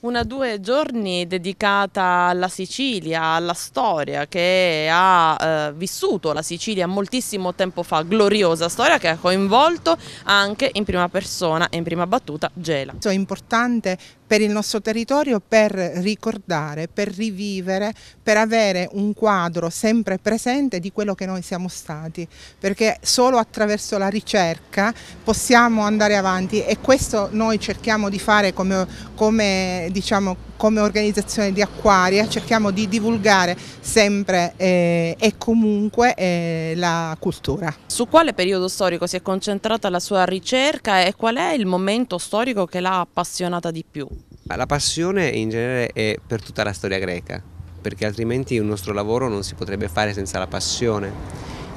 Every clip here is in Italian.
Una due giorni dedicata alla Sicilia, alla storia che ha eh, vissuto la Sicilia moltissimo tempo fa, gloriosa storia che ha coinvolto anche in prima persona e in prima battuta Gela. È importante per il nostro territorio per ricordare, per rivivere, per avere un quadro sempre presente di quello che noi siamo stati, perché solo attraverso la ricerca possiamo andare avanti e questo noi cerchiamo di fare come, come, diciamo, come organizzazione di Acquaria, cerchiamo di divulgare sempre eh, e comunque eh, la cultura. Su quale periodo storico si è concentrata la sua ricerca e qual è il momento storico che l'ha appassionata di più? La passione in genere è per tutta la storia greca, perché altrimenti il nostro lavoro non si potrebbe fare senza la passione.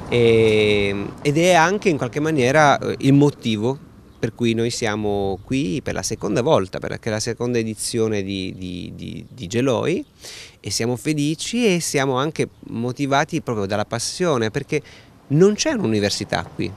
E, ehm, ed è anche in qualche maniera eh, il motivo per cui noi siamo qui per la seconda volta, perché è la seconda edizione di, di, di, di Geloi e siamo felici e siamo anche motivati proprio dalla passione, perché non c'è un'università qui.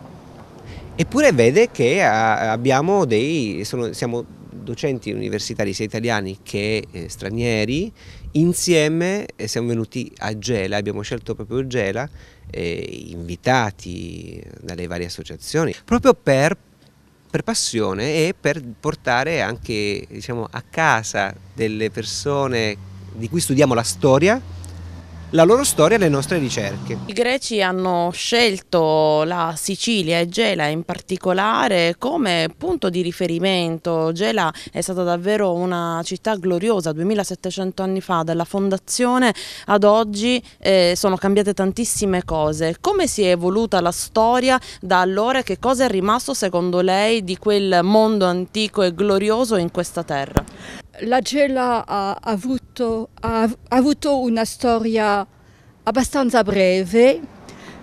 Eppure vede che eh, abbiamo dei, sono, siamo docenti universitari sia italiani che eh, stranieri, insieme eh, siamo venuti a Gela, abbiamo scelto proprio Gela, eh, invitati dalle varie associazioni, proprio per, per passione e per portare anche diciamo, a casa delle persone di cui studiamo la storia la loro storia e le nostre ricerche. I greci hanno scelto la Sicilia e Gela in particolare come punto di riferimento. Gela è stata davvero una città gloriosa 2700 anni fa, dalla fondazione ad oggi eh, sono cambiate tantissime cose. Come si è evoluta la storia da allora e che cosa è rimasto secondo lei di quel mondo antico e glorioso in questa terra? la Gela ha avuto, ha avuto una storia abbastanza breve,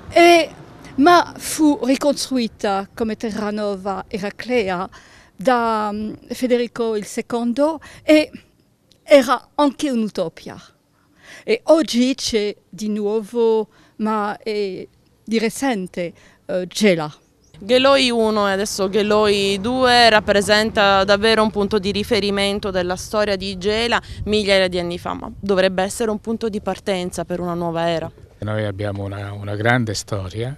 e, ma fu ricostruita come Terranova Eraclea da mm, Federico II e era anche un'utopia. E oggi c'è di nuovo, ma è di recente, uh, Gela. Gheloi 1 e adesso Gheloi 2 rappresenta davvero un punto di riferimento della storia di Gela migliaia di anni fa, ma dovrebbe essere un punto di partenza per una nuova era. Noi abbiamo una, una grande storia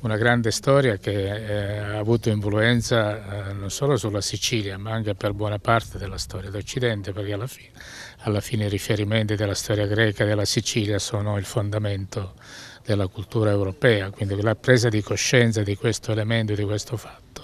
una grande storia che eh, ha avuto influenza eh, non solo sulla Sicilia ma anche per buona parte della storia d'Occidente perché alla fine, alla fine, i riferimenti della storia greca e della Sicilia sono il fondamento della cultura europea, quindi la presa di coscienza di questo elemento, di questo fatto